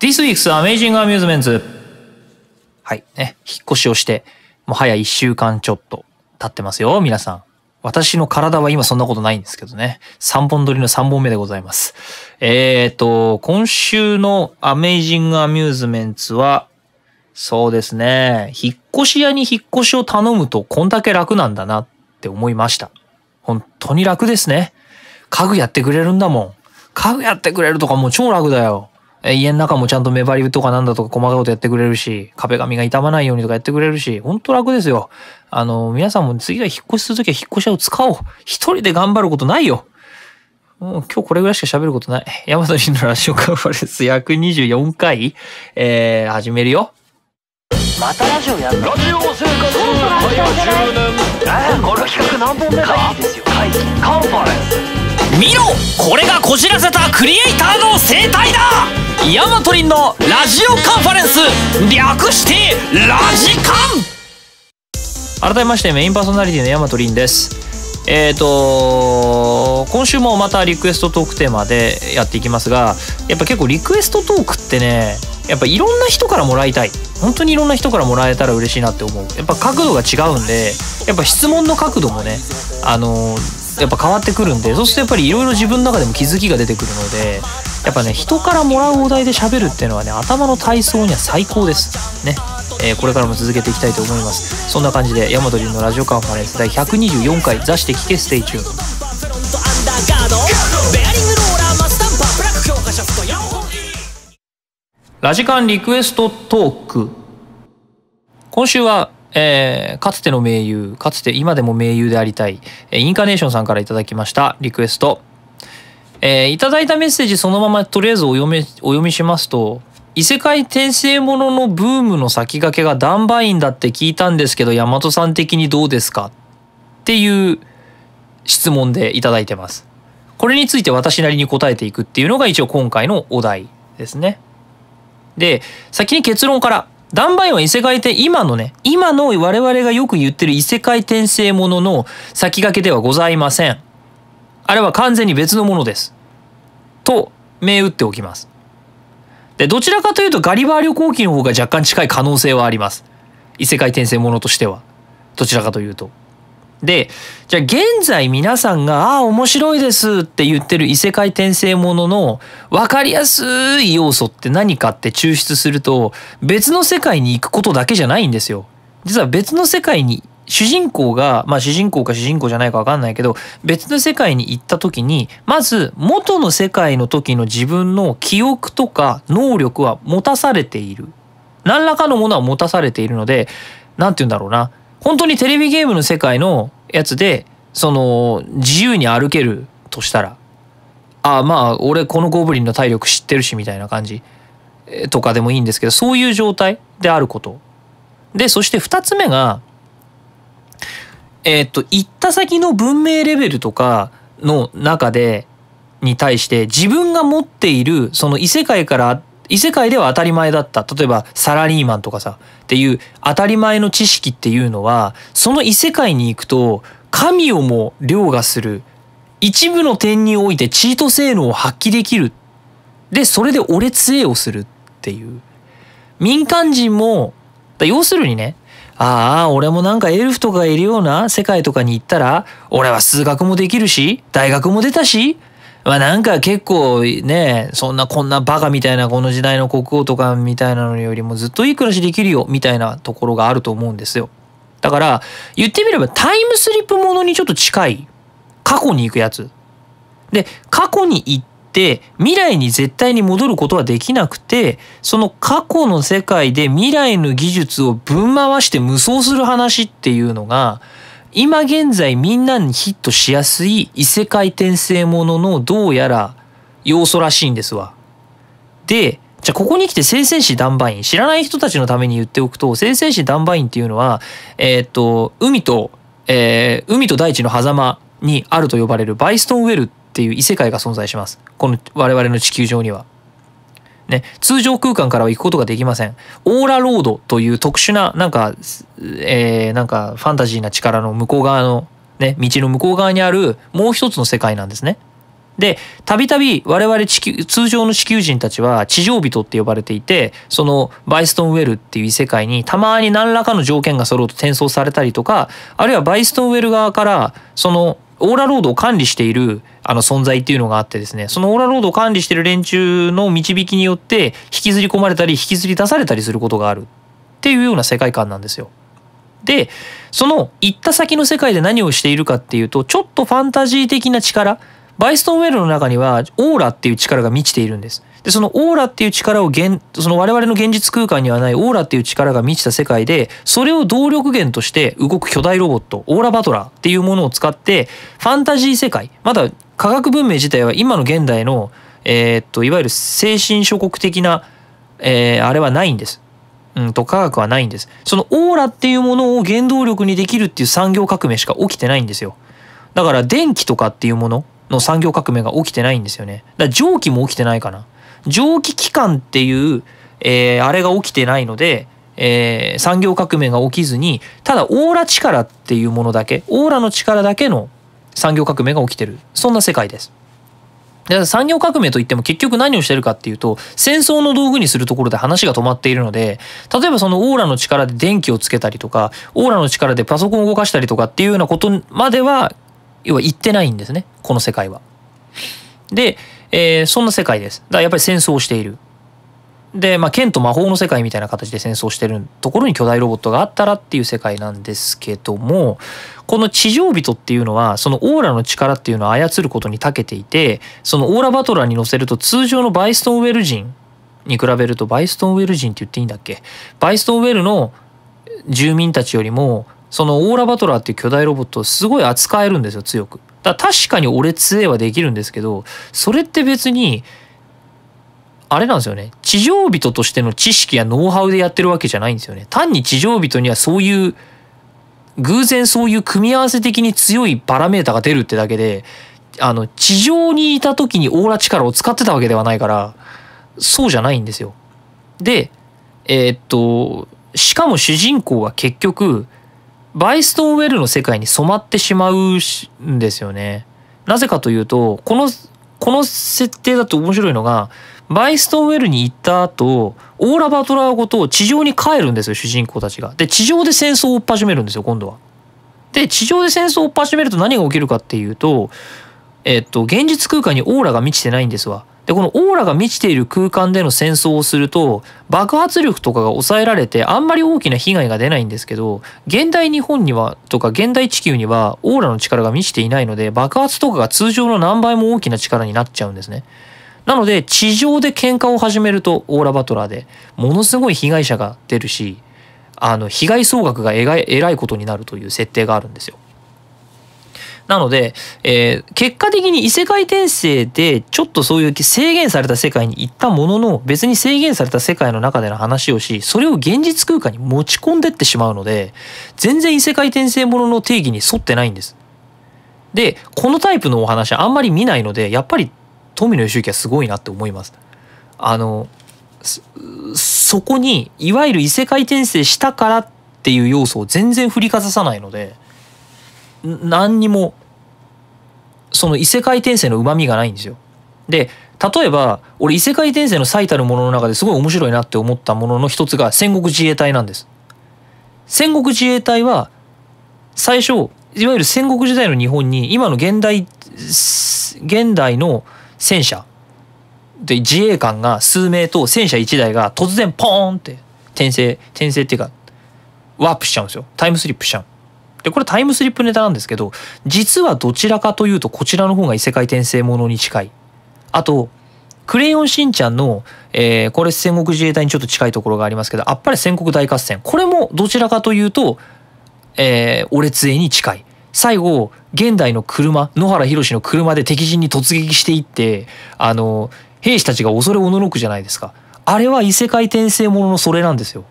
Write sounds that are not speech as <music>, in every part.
This week's Amazing Amusements はいね引っ越しをしてもはや1週間ちょっと経ってますよ皆さん私の体は今そんなことないんですけどね。3本撮りの3本目でございます。えっ、ー、と、今週のアメイジングアミューズメンツは、そうですね。引っ越し屋に引っ越しを頼むとこんだけ楽なんだなって思いました。本当に楽ですね。家具やってくれるんだもん。家具やってくれるとかもう超楽だよ。家の中もちゃんと目張りとかなんだとか細かいことやってくれるし、壁紙が傷まないようにとかやってくれるし、ほんと楽ですよ。あの、皆さんも次は引っ越しするときは引っ越し屋を使おう。一人で頑張ることないよ。もう今日これぐらいしか喋ることない。山マトのラジオカンファレンス約24回、えー、始めるよ。またラジオやるラジオ生活早年。えー、この企画何本目だいいですよ。カンファレンス。見ろこれがこじらせたクリエイターの生態だヤマトリンのラジオカンファレンス略してラジカン改めましてメインパーソナリティのヤマトリンですえっ、ー、と今週もまたリクエストトークテーマでやっていきますがやっぱ結構リクエストトークってねやっぱいろんな人からもらいたい本当にいろんな人からもらえたら嬉しいなって思うやっぱ角度が違うんでやっぱ質問の角度もねあのやっぱ変わってくるんでそうするとやっぱりいろいろ自分の中でも気づきが出てくるのでやっぱね人からもらうお題で喋るっていうのはね頭の体操には最高ですねえー、これからも続けていきたいと思いますそんな感じで大和龍のラジオカンファレンス第124回「座して聞けステイチューン」ラジカンリクエストトーク今週はえー、かつての盟友かつて今でも盟友でありたい、えインカネーションさんから頂きましたリクエストえー、いただいたメッセージそのままとりあえずお読みお読みしますと異世界転生もののブームの先駆けがダンバインだって聞いたんですけど大和さん的にどうですかっていう質問でいただいてます。これについて私なりに答えていくっていうのが一応今回のお題ですね。で先に結論からダンバインは異世界って今のね今の我々がよく言ってる異世界転生ものの先駆けではございません。あれは完全に別のものです。と、銘打っておきます。で、どちらかというとガリバー旅行記の方が若干近い可能性はあります。異世界転生ものとしては。どちらかというと。で、じゃあ現在皆さんが、ああ、面白いですって言ってる異世界転生ものの分かりやすい要素って何かって抽出すると別の世界に行くことだけじゃないんですよ。実は別の世界に主人公が、まあ主人公か主人公じゃないかわかんないけど、別の世界に行った時に、まず元の世界の時の自分の記憶とか能力は持たされている。何らかのものは持たされているので、何て言うんだろうな。本当にテレビゲームの世界のやつで、その、自由に歩けるとしたら、ああまあ、俺このゴブリンの体力知ってるしみたいな感じとかでもいいんですけど、そういう状態であること。で、そして二つ目が、えっと、行った先の文明レベルとかの中で、に対して自分が持っている、その異世界から、異世界では当たり前だった。例えばサラリーマンとかさ、っていう当たり前の知識っていうのは、その異世界に行くと、神をも凌駕する。一部の点においてチート性能を発揮できる。で、それで俺杖をするっていう。民間人も、要するにね、ああ、俺もなんかエルフとかいるような世界とかに行ったら、俺は数学もできるし、大学も出たし、まあなんか結構ね、そんなこんなバカみたいなこの時代の国王とかみたいなのよりもずっといい暮らしできるよみたいなところがあると思うんですよ。だから言ってみればタイムスリップものにちょっと近い過去に行くやつ。で、過去に行っって未来に絶対に戻ることはできなくてその過去の世界で未来の技術をぶん回して無双する話っていうのが今現在みんなにヒットしやすい異世界転生もののどうやら要素らしいんですわ。でじゃあここに来て聖戦士ダンバイン知らない人たちのために言っておくと生戦士ダンバインっていうのはえー、っと海と、えー、海と大地の狭間にあると呼ばれるバイストンウェルっっていう異世界が存在します。この我々の地球上には。ね、通常空間からは行くことができません。オーラロードという特殊な、なんか、えー、なんかファンタジーな力の向こう側の、ね、道の向こう側にあるもう一つの世界なんですね。で、たびたび我々地球、通常の地球人たちは地上人って呼ばれていて、そのバイストンウェルっていう異世界にたまに何らかの条件が揃うと転送されたりとか、あるいはバイストンウェル側から、そのオーラロードを管理しているあの存在っていうのがあってですねそのオーラロードを管理している連中の導きによって引きずり込まれたり引きずり出されたりすることがあるっていうような世界観なんですよ。でその行った先の世界で何をしているかっていうとちょっとファンタジー的な力バイストンウェルの中にはオーラっていう力が満ちているんです。でそのオーラっていう力を現その我々の現実空間にはないオーラっていう力が満ちた世界でそれを動力源として動く巨大ロボットオーラバトラーっていうものを使ってファンタジー世界まだ科学文明自体は今の現代の、えー、っといわゆる精神諸国的な、えー、あれはないんです。うん、と科学はないんです。そのオーラっていうものを原動力にできるっていう産業革命しか起きてないんですよ。だから電気とかっていうものの産業革命が起きてないんですよね。だから蒸気も起きてないかな。蒸気機関っていう、えー、あれが起きてないので、えー、産業革命が起きずにただオーラ力っていうものだけオーラの力だけの産業革命が起きてるそんな世界です。で産業革命といっても結局何をしてるかっていうと戦争の道具にするところで話が止まっているので例えばそのオーラの力で電気をつけたりとかオーラの力でパソコンを動かしたりとかっていうようなことまでは要は言ってないんですねこの世界は。で、えー、そんな世界です。だからやっぱり戦争をしている。で、まあ、剣と魔法の世界みたいな形で戦争してるところに巨大ロボットがあったらっていう世界なんですけどもこの地上人っていうのはそのオーラの力っていうのを操ることに長けていてそのオーラバトラーに乗せると通常のバイストンウェル人に比べるとバイストンウェル人って言っていいんだっけバイストンウェルの住民たちよりもそのオーラバトラーっていう巨大ロボットをすごい扱えるんですよ強く。だから確かに俺杖はできるんですけどそれって別にあれなんですよね。地上人としての知識やノウハウでやってるわけじゃないんですよね。単に地上人にはそういう、偶然そういう組み合わせ的に強いパラメータが出るってだけで、あの、地上にいた時にオーラ力を使ってたわけではないから、そうじゃないんですよ。で、えー、っと、しかも主人公は結局、バイストンウェルの世界に染まってしまうんですよね。なぜかというと、この、この設定だと面白いのが、バイストンウェルに行った後オーラ・バトラーごと地上に帰るんですよ主人公たちが。で地上で戦争を追っ始めるんですよ今度は。で地上で戦争を追っ始めると何が起きるかっていうとえっと現実空間にオーラが満ちてないんですわ。でこのオーラが満ちている空間での戦争をすると爆発力とかが抑えられてあんまり大きな被害が出ないんですけど現代日本にはとか現代地球にはオーラの力が満ちていないので爆発とかが通常の何倍も大きな力になっちゃうんですね。なので、地上で喧嘩を始めると、オーラバトラーで、ものすごい被害者が出るし、あの、被害総額がえらいことになるという設定があるんですよ。なので、えー、結果的に異世界転生でちょっとそういう制限された世界に行ったものの別に制限された世界の中での話をしそれを現実空間に持ち込んでってしまうので全然異世界転生ものの定義に沿ってないんです。でこのタイプのお話あんまり見ないのでやっぱり富野義行はすごいなって思います。あのそこにいわゆる異世界転生したからっていう要素を全然振りかざさないので何にもその異世界転生のうまみがないんですよ。で例えば俺異世界転生の最たるものの中ですごい面白いなって思ったものの一つが戦国自衛隊なんです。戦国自衛隊は最初いわゆる戦国時代の日本に今の現代現代の戦車で自衛官が数名と戦車1台が突然ポーンって転生転生っていうかワープしちゃうんですよタイムスリップしちゃうでこれタイムスリップネタなんですけど実はどちらかというとこちらの方が異世界転生ものに近いあとクレヨンしんちゃんの、えー、これ戦国自衛隊にちょっと近いところがありますけどあっぱれ戦国大合戦これもどちらかというと、えー、オレツエに近い最後現代の車野原宏の車で敵陣に突撃していってあの兵士たちが恐れおののくじゃないですかあれは異世界転生もののそれなんですよ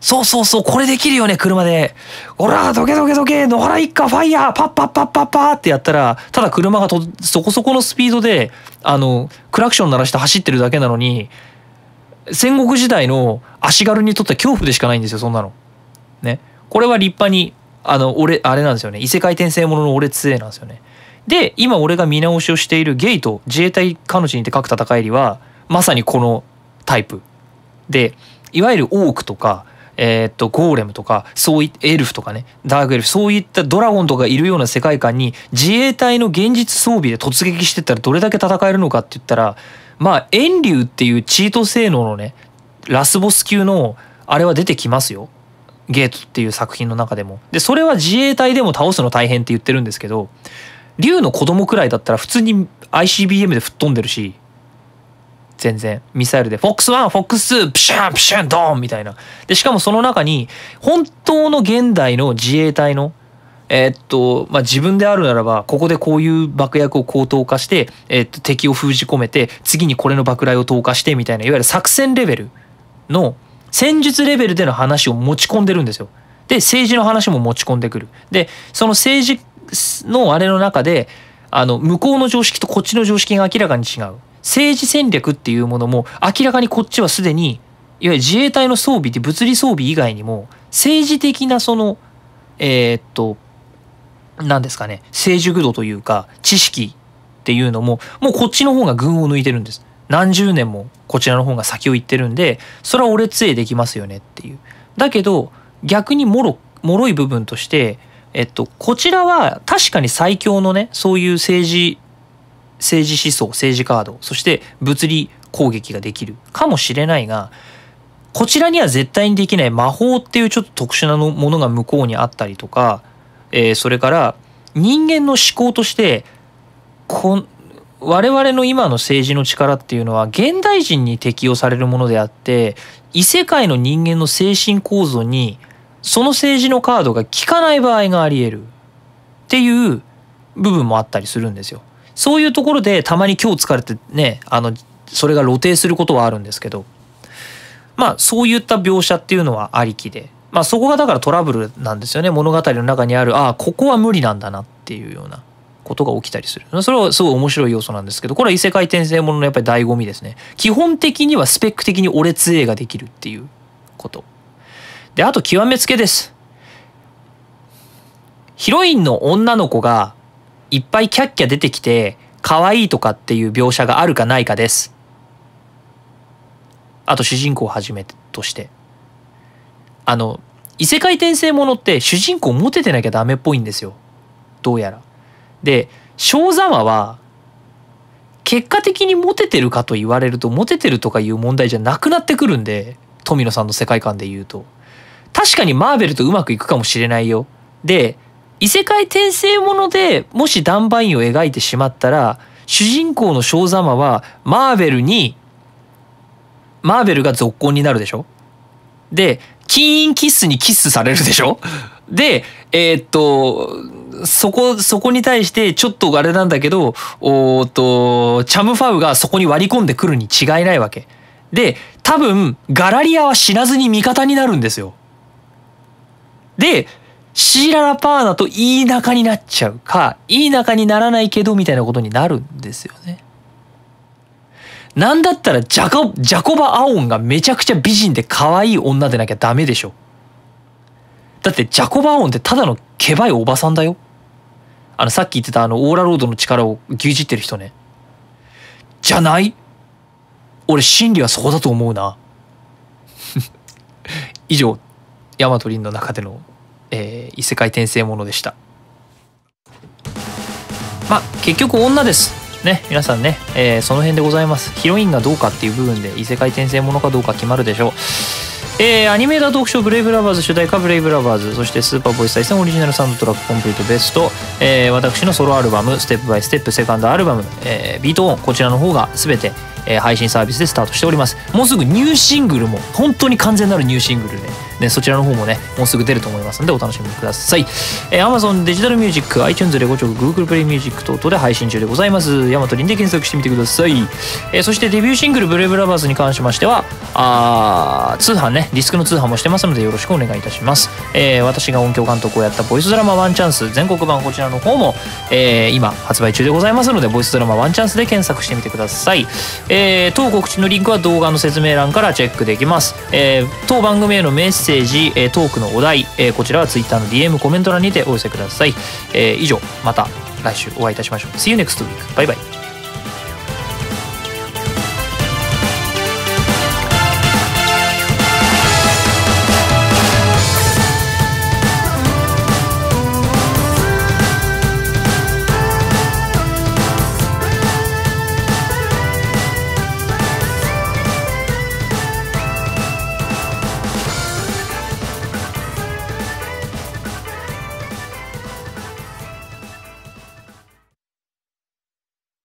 そうそうそうこれできるよね車でほらどけどけどけ野原一家ファイヤーパッパッパッパッパーってやったらただ車がとそこそこのスピードであのクラクション鳴らして走ってるだけなのに戦国時代の足軽にとっては恐怖でしかないんですよそんなの。ね。これは立派にあの俺あれなんですよね異世界転生ものの俺杖なんですよね。で今俺が見直しをしている「ゲイと自衛隊彼女にて書く戦いにはまさにこのタイプでいわゆるオークとか、えー、っとゴーレムとかそういエルフとかねダークエルフそういったドラゴンとかいるような世界観に自衛隊の現実装備で突撃してったらどれだけ戦えるのかって言ったらまあ遠竜っていうチート性能のねラスボス級のあれは出てきますよ。ゲートっていう作品の中でもでそれは自衛隊でも倒すの大変って言ってるんですけど竜の子供くらいだったら普通に ICBM で吹っ飛んでるし全然ミサイルで「フォックス1フォックス2プシャンプシャンドーン!」みたいなでしかもその中に本当の現代の自衛隊のえー、っとまあ、自分であるならばここでこういう爆薬を高等化して、えー、っと敵を封じ込めて次にこれの爆雷を投下してみたいないわゆる作戦レベルの戦術レベルでの話を持ち込んでるんですよ。で政治の話も持ち込んでくる。でその政治のあれの中であの向こうの常識とこっちの常識が明らかに違う。政治戦略っていうものも明らかにこっちはすでにいわゆる自衛隊の装備って物理装備以外にも政治的なそのえー、っと何ですかね成熟度というか知識っていうのももうこっちの方が群を抜いてるんです。何十年もこちらの方が先を行ってるんでそれは俺杖できますよねっていうだけど逆にもろもろい部分としてえっとこちらは確かに最強のねそういう政治政治思想政治カードそして物理攻撃ができるかもしれないがこちらには絶対にできない魔法っていうちょっと特殊なものが向こうにあったりとか、えー、それから人間の思考としてこ我々の今の政治の力っていうのは現代人に適用されるものであって異世界の人間の精神構造にその政治のカードが効かない場合があり得るっていう部分もあったりするんですよ。そういうところでたまに今日疲れてねあのそれが露呈することはあるんですけどまあそういった描写っていうのはありきでまあそこがだからトラブルなんですよね物語の中にあるああここは無理なんだなっていうような。ことが起きたりする。それはすごい面白い要素なんですけど、これは異世界転生もののやっぱり醍醐味ですね。基本的にはスペック的にオレツ A ができるっていうこと。で、あと極めつけです。ヒロインの女の子がいっぱいキャッキャ出てきて、可愛いとかっていう描写があるかないかです。あと主人公をはじめとして。あの、異世界転生ものって主人公モテてなきゃダメっぽいんですよ。どうやら。で小ざは結果的にモテてるかと言われるとモテてるとかいう問題じゃなくなってくるんで富野さんの世界観で言うと確かにマーベルとうまくいくかもしれないよで異世界転生ものでもしダンバインを描いてしまったら主人公の正座まはマーベルにマーベルが続行になるでしょでキーンキッスにキッスされるでしょで、えー、っと、そこ、そこに対してちょっとあれなんだけど、おっと、チャムファウがそこに割り込んでくるに違いないわけ。で、多分、ガラリアは死なずに味方になるんですよ。で、シーララパーナといい仲になっちゃうか、いい仲にならないけど、みたいなことになるんですよね。なんだったらジャコ、ジャコバ・アオンがめちゃくちゃ美人で可愛い女でなきゃダメでしょ。だってジャコバーンってただのケバいおばさんだよあのさっき言ってたあのオーラロードの力を牛耳ってる人ねじゃない俺真理はそこだと思うな <laughs> 以上ヤマトリンの中での、えー、異世界転生ものでしたまあ結局女ですね皆さんね、えー、その辺でございますヒロインがどうかっていう部分で異世界転生ものかどうか決まるでしょうえー、アニメーター特集「ブレイブラバーズ」主題歌「ブレイブラバーズ」そしてスーパーボイス対戦オリジナルサウンドトラックコンプリートベスト、えー、私のソロアルバム「ステップバイステップセカンドアルバム、えー、ビートオンこちらの方が全て、えー、配信サービスでスタートしておりますもうすぐニューシングルも本当に完全なるニューシングルで、ね、そちらの方もねもうすぐ出ると思いますのでお楽しみください、えー、Amazon デジタルミュージック iTunes レゴチョク Google プレイミュージック等々で配信中でございますヤマトリンで検索してみてください、えー、そしてデビューシングル「ブレイブラバーズ」に関しましてはあ通販ねディスクの通販もしてますのでよろしくお願いいたします、えー、私が音響監督をやったボイスドラマワンチャンス全国版こちらの方も、えー、今発売中でございますのでボイスドラマワンチャンスで検索してみてください、えー、当告知のリンクは動画の説明欄からチェックできます、えー、当番組へのメッセージ、えー、トークのお題、えー、こちらは Twitter の DM コメント欄にてお寄せください、えー、以上また来週お会いいたしましょう See you next week バイバイ